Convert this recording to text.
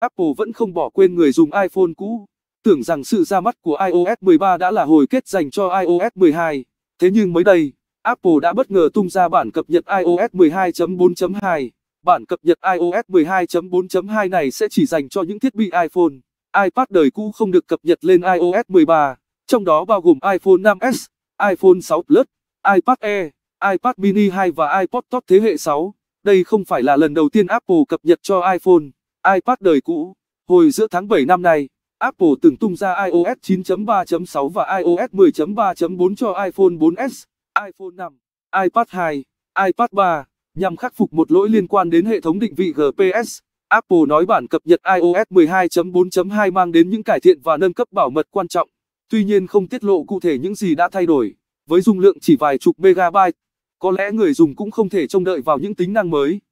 Apple vẫn không bỏ quên người dùng iPhone cũ. Tưởng rằng sự ra mắt của iOS 13 đã là hồi kết dành cho iOS 12. Thế nhưng mới đây, Apple đã bất ngờ tung ra bản cập nhật iOS 12.4.2. Bản cập nhật iOS 12.4.2 này sẽ chỉ dành cho những thiết bị iPhone, iPad đời cũ không được cập nhật lên iOS 13, trong đó bao gồm iPhone 5S, iPhone 6 Plus, iPad Air, iPad Mini 2 và iPod Touch thế hệ 6. Đây không phải là lần đầu tiên Apple cập nhật cho iPhone iPad đời cũ, hồi giữa tháng 7 năm nay, Apple từng tung ra iOS 9.3.6 và iOS 10.3.4 cho iPhone 4S, iPhone 5, iPad 2, iPad 3, nhằm khắc phục một lỗi liên quan đến hệ thống định vị GPS. Apple nói bản cập nhật iOS 12.4.2 mang đến những cải thiện và nâng cấp bảo mật quan trọng, tuy nhiên không tiết lộ cụ thể những gì đã thay đổi. Với dung lượng chỉ vài chục megabyte, có lẽ người dùng cũng không thể trông đợi vào những tính năng mới.